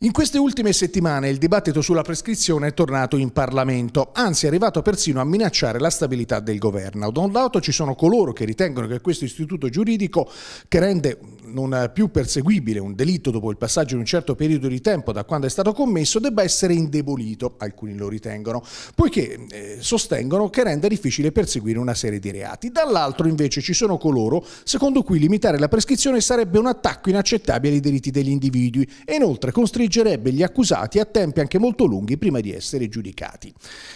In queste ultime settimane il dibattito sulla prescrizione è tornato in Parlamento, anzi è arrivato persino a minacciare la stabilità del governo. Da un lato ci sono coloro che ritengono che questo istituto giuridico, che rende non più perseguibile un delitto dopo il passaggio di un certo periodo di tempo da quando è stato commesso, debba essere indebolito, alcuni lo ritengono, poiché eh, sostengono che renda difficile perseguire una serie di reati. Dall'altro invece ci sono coloro secondo cui limitare la prescrizione sarebbe un attacco inaccettabile ai diritti degli individui e inoltre costringere costringerebbe gli accusati a tempi anche molto lunghi prima di essere giudicati.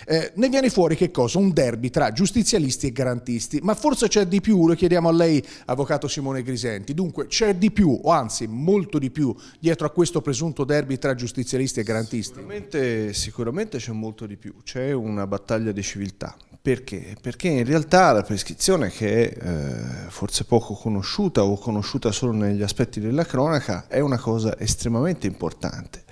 Eh, ne viene fuori che cosa? Un derby tra giustizialisti e garantisti, ma forse c'è di più, lo chiediamo a lei, avvocato Simone Grisenti. Dunque c'è di più, o anzi molto di più, dietro a questo presunto derby tra giustizialisti e garantisti? Sicuramente, sicuramente c'è molto di più, c'è una battaglia di civiltà perché? Perché in realtà la prescrizione, che è eh, forse poco conosciuta o conosciuta solo negli aspetti della cronaca, è una cosa estremamente importante.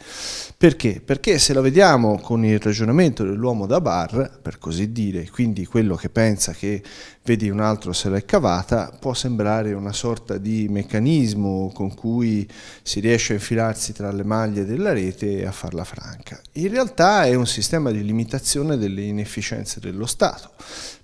Perché? Perché se la vediamo con il ragionamento dell'uomo da bar, per così dire, quindi quello che pensa che vedi un altro se l'è cavata, può sembrare una sorta di meccanismo con cui si riesce a infilarsi tra le maglie della rete e a farla franca. In realtà è un sistema di limitazione delle inefficienze dello Stato mercato,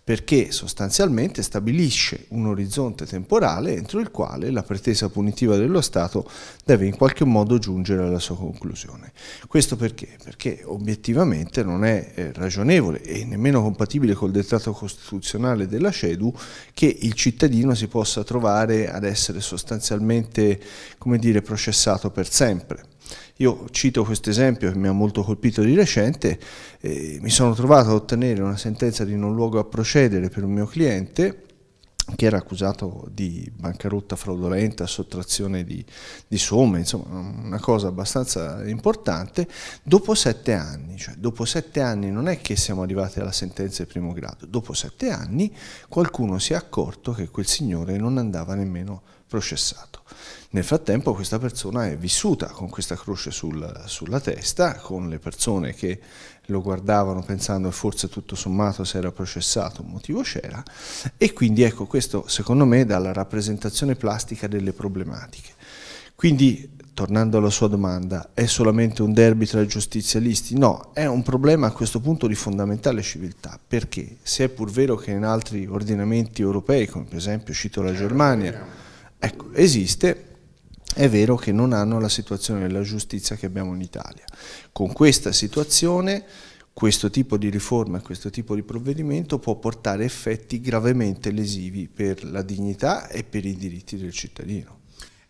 perché sostanzialmente stabilisce un orizzonte temporale entro il quale la pretesa punitiva dello Stato deve in qualche modo giungere alla sua conclusione. Questo perché? Perché obiettivamente non è eh, ragionevole e nemmeno compatibile col dettato costituzionale della CEDU che il cittadino si possa trovare ad essere sostanzialmente come dire, processato per sempre io cito questo esempio che mi ha molto colpito di recente, eh, mi sono trovato a ottenere una sentenza di non luogo a procedere per un mio cliente che era accusato di bancarotta fraudolenta, sottrazione di, di, somme, insomma una cosa abbastanza importante, dopo sette anni, cioè dopo sette anni non è che siamo arrivati alla sentenza di primo grado, dopo sette anni qualcuno si è accorto che quel signore non andava nemmeno processato. Nel frattempo questa persona è vissuta con questa croce sul, sulla testa, con le persone che lo guardavano pensando che forse tutto sommato se era processato un motivo c'era e quindi ecco questo secondo me dalla rappresentazione plastica delle problematiche. Quindi tornando alla sua domanda, è solamente un derby tra giustizialisti? No, è un problema a questo punto di fondamentale civiltà, perché se è pur vero che in altri ordinamenti europei, come per esempio cito la certo, Germania, Ecco, esiste, è vero che non hanno la situazione della giustizia che abbiamo in Italia. Con questa situazione questo tipo di riforma, questo tipo di provvedimento può portare effetti gravemente lesivi per la dignità e per i diritti del cittadino.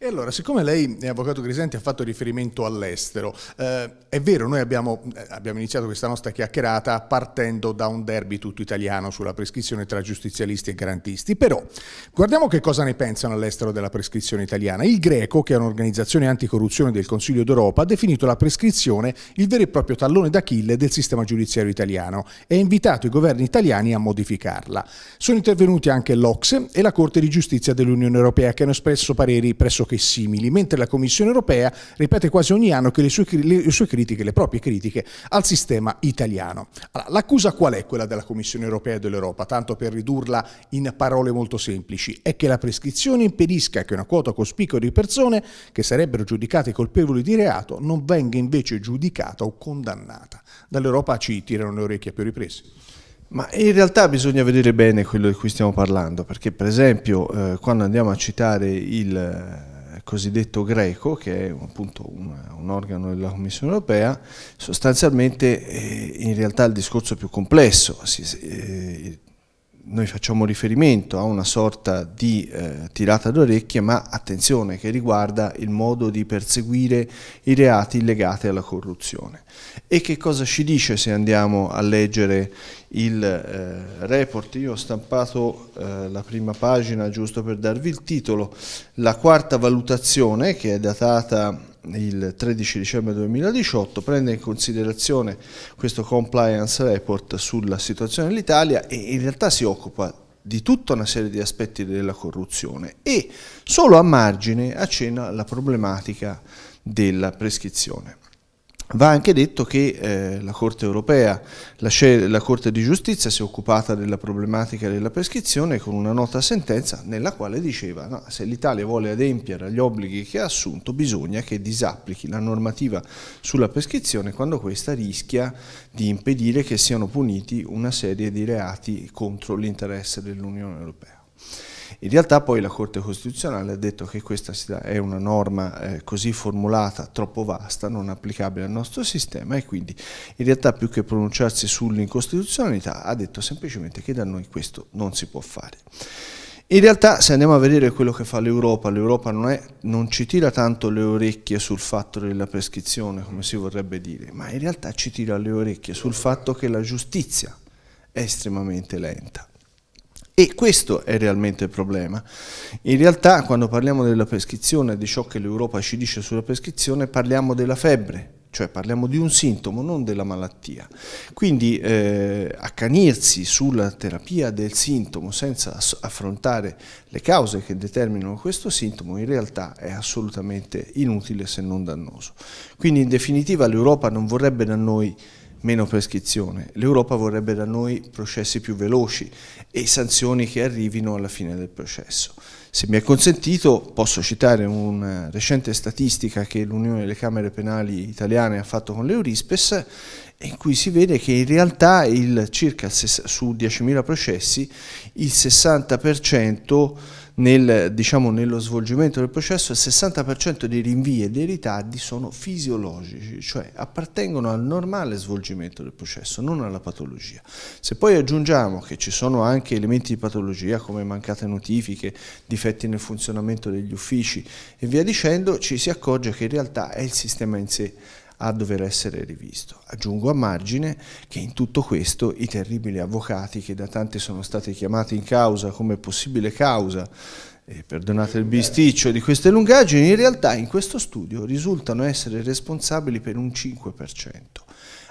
E allora, siccome lei, eh, Avvocato Grisenti, ha fatto riferimento all'estero, eh, è vero, noi abbiamo, eh, abbiamo, iniziato questa nostra chiacchierata partendo da un derby tutto italiano sulla prescrizione tra giustizialisti e garantisti, però guardiamo che cosa ne pensano all'estero della prescrizione italiana. Il Greco, che è un'organizzazione anticorruzione del Consiglio d'Europa, ha definito la prescrizione il vero e proprio tallone d'Achille del sistema giudiziario italiano e ha invitato i governi italiani a modificarla. Sono intervenuti anche l'Ox e la Corte di Giustizia dell'Unione Europea che hanno espresso pareri pressoché e simili, mentre la Commissione europea ripete quasi ogni anno che le sue, le sue critiche, le proprie critiche al sistema italiano. l'accusa allora, qual è quella della Commissione europea e dell'Europa? Tanto per ridurla in parole molto semplici, è che la prescrizione impedisca che una quota cospicua di persone che sarebbero giudicate colpevoli di reato non venga invece giudicata o condannata. Dall'Europa ci tirano le orecchie a più riprese. Ma in realtà bisogna vedere bene quello di cui stiamo parlando, perché per esempio eh, quando andiamo a citare il cosiddetto greco, che è appunto un, un organo della Commissione europea, sostanzialmente eh, in realtà il discorso è più complesso. Si, eh, noi facciamo riferimento a una sorta di eh, tirata d'orecchie, ma attenzione che riguarda il modo di perseguire i reati legati alla corruzione. E che cosa ci dice se andiamo a leggere il eh, report? Io ho stampato eh, la prima pagina giusto per darvi il titolo, la quarta valutazione che è datata il 13 dicembre 2018, prende in considerazione questo compliance report sulla situazione dell'Italia e in realtà si occupa di tutta una serie di aspetti della corruzione e solo a margine accenna la problematica della prescrizione. Va anche detto che eh, la Corte europea, la, la, Corte di giustizia si è occupata della problematica della prescrizione con una nota sentenza nella quale diceva no, se l'Italia vuole adempiere agli obblighi che ha assunto bisogna che disapplichi la normativa sulla prescrizione quando questa rischia di impedire che siano puniti una serie di reati contro l'interesse dell'Unione Europea. In realtà poi la Corte Costituzionale ha detto che questa è una norma eh, così formulata troppo vasta, non applicabile al nostro sistema e quindi in realtà più che pronunciarsi sull'incostituzionalità ha detto semplicemente che da noi questo non si può fare. In realtà se andiamo a vedere quello che fa l'Europa, l'Europa non, non, ci tira tanto le orecchie sul fatto della prescrizione, come si vorrebbe dire, ma in realtà ci tira le orecchie sul fatto che la giustizia è estremamente lenta. E questo è realmente il problema. In realtà quando parliamo della prescrizione, di ciò che l'Europa ci dice sulla prescrizione, parliamo della febbre, cioè parliamo di un sintomo, non della malattia. Quindi eh, accanirsi sulla terapia del sintomo senza affrontare le cause che determinano questo sintomo in realtà è assolutamente inutile se non dannoso. Quindi in definitiva l'Europa non vorrebbe da noi meno prescrizione. L'Europa vorrebbe da noi processi più veloci e sanzioni che arrivino alla fine del processo. Se mi è consentito posso citare una eh, recente statistica che l'Unione delle Camere Penali Italiane ha fatto con l'Eurispes in cui si vede che in realtà il, circa su 10.000 processi il 60% nel, diciamo, nello svolgimento del processo, il 60% dei rinvii e dei ritardi sono fisiologici, cioè appartengono al normale svolgimento del processo, non alla patologia. Se poi aggiungiamo che ci sono anche elementi di patologia come mancate notifiche, difetti nel funzionamento degli uffici e via dicendo, ci si accorge che in realtà è il sistema in sé a dover essere rivisto. Aggiungo a margine che in tutto questo i terribili avvocati che da tanti sono stati chiamati in causa come possibile causa e perdonate il bisticcio di queste lungaggini, in realtà in questo studio risultano essere responsabili per un 5%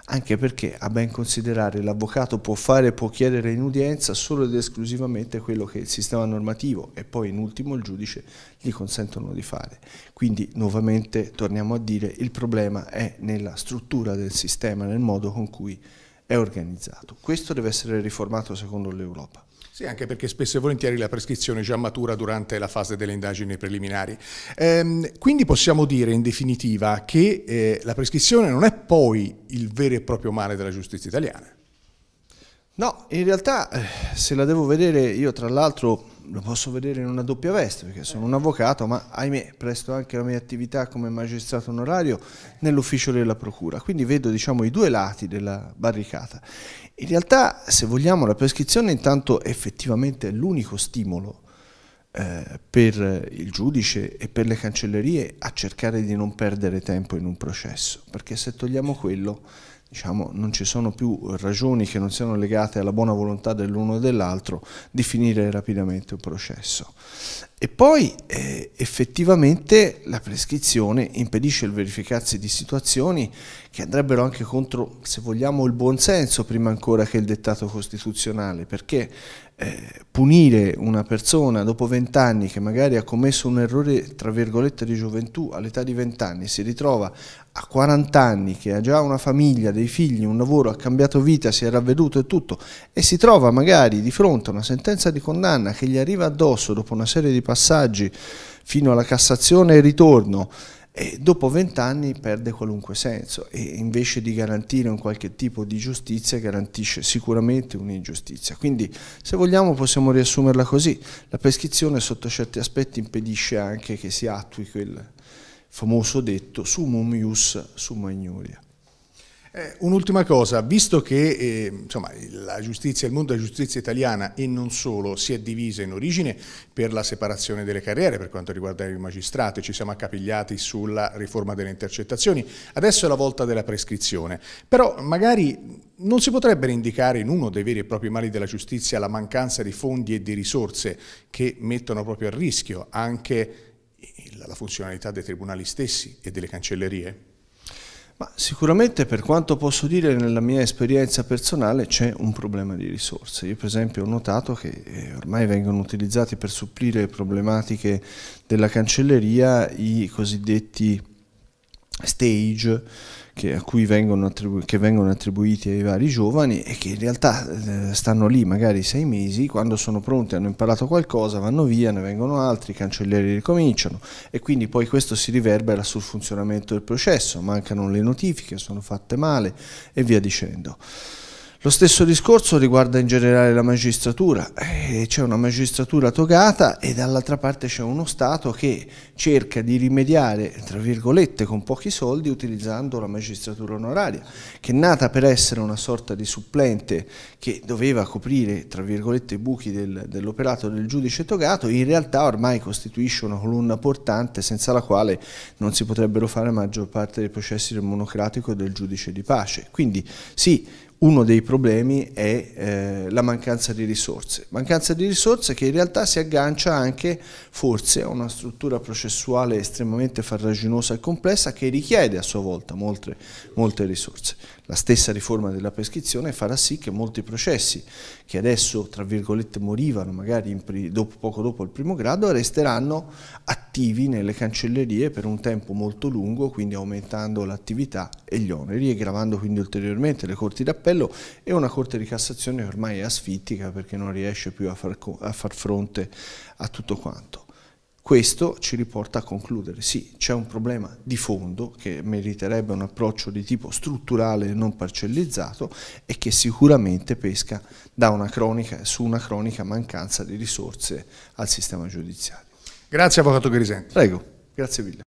anche perché a ben considerare l'avvocato può fare e può chiedere in udienza solo ed esclusivamente quello che il sistema normativo e poi in ultimo il giudice gli consentono di fare. Quindi nuovamente torniamo a dire il problema è nella struttura del sistema, nel modo con cui è organizzato. Questo deve essere riformato secondo l'Europa. Sì, anche perché spesso e volentieri la prescrizione già matura durante la fase delle indagini preliminari. Ehm, quindi possiamo dire in definitiva che eh, la prescrizione non è poi il vero e proprio male della giustizia italiana. No, in realtà eh, se la devo vedere, io tra l'altro lo posso vedere in una doppia veste perché sono un avvocato, ma ahimè presto anche la mia attività come magistrato onorario nell'ufficio della procura, quindi vedo diciamo i due lati della barricata. In realtà se vogliamo la prescrizione intanto effettivamente è l'unico stimolo eh, per il giudice e per le cancellerie a cercare di non perdere tempo in un processo, perché se togliamo quello diciamo, non ci sono più ragioni che non siano legate alla buona volontà dell'uno o dell'altro di finire rapidamente un processo. E poi eh, effettivamente la prescrizione impedisce il verificarsi di situazioni che andrebbero anche contro, se vogliamo, il buonsenso prima ancora che il dettato costituzionale, perché eh, punire una persona dopo vent'anni che magari ha commesso un errore, tra virgolette, di gioventù all'età di vent'anni, si ritrova a 40 anni che ha già una famiglia, dei figli, un lavoro, ha cambiato vita, si è ravveduto e tutto, e si trova magari di fronte a una sentenza di condanna che gli arriva addosso dopo una serie di passaggi fino alla Cassazione e ritorno, e dopo vent'anni perde qualunque senso e invece di garantire un qualche tipo di giustizia garantisce sicuramente un'ingiustizia. Quindi se vogliamo possiamo riassumerla così, la prescrizione sotto certi aspetti impedisce anche che si attui quel famoso detto sumum ius summa ignuria. Eh, un'ultima cosa, visto che eh, insomma, la giustizia, il mondo della giustizia italiana e non solo si è divisa in origine per la separazione delle carriere per quanto riguarda i magistrati, ci siamo accapigliati sulla riforma delle intercettazioni, adesso è la volta della prescrizione, però magari non si potrebbe indicare in uno dei veri e propri mali della giustizia la mancanza di fondi e di risorse che mettono proprio a rischio anche la funzionalità dei tribunali stessi e delle cancellerie? Ma sicuramente per quanto posso dire nella mia esperienza personale c'è un problema di risorse. Io per esempio ho notato che eh, ormai vengono utilizzati per supplire problematiche della cancelleria i cosiddetti stage che, a cui vengono, attribu- che vengono attribuiti ai vari giovani e che in realtà eh, stanno lì magari sei mesi, quando sono pronti, hanno imparato qualcosa, vanno via, ne vengono altri, i cancellieri ricominciano e quindi poi questo si riverbera sul funzionamento del processo, mancano le notifiche, sono fatte male e via dicendo. Lo stesso discorso riguarda in generale la magistratura, eh, c'è una magistratura togata e dall'altra parte c'è uno Stato che cerca di rimediare, tra virgolette, con pochi soldi utilizzando la magistratura onoraria, che è nata per essere una sorta di supplente che doveva coprire, tra virgolette, i buchi del, dell'operato del giudice togato, in realtà ormai costituisce una colonna portante senza la quale non si potrebbero fare la maggior parte dei processi del monocratico e del giudice di pace. Quindi sì, uno dei problemi è eh, la mancanza di risorse. Mancanza di risorse che in realtà si aggancia anche forse a una struttura processuale estremamente farraginosa e complessa che richiede a sua volta molte, molte risorse. La stessa riforma della prescrizione farà sì che molti processi che adesso, tra virgolette, morivano magari dopo, poco dopo il primo grado, resteranno attivi nelle cancellerie per un tempo molto lungo, quindi aumentando l'attività e gli oneri e gravando quindi ulteriormente le corti d'appello e una corte di Cassazione che ormai è asfittica perché non riesce più a far, a far fronte a tutto quanto. Questo ci riporta a concludere, sì, c'è un problema di fondo che meriterebbe un approccio di tipo strutturale e non parcellizzato e che sicuramente pesca una cronica, su una cronica mancanza di risorse al sistema giudiziario. Grazie Avvocato Grisenti. Prego, grazie mille.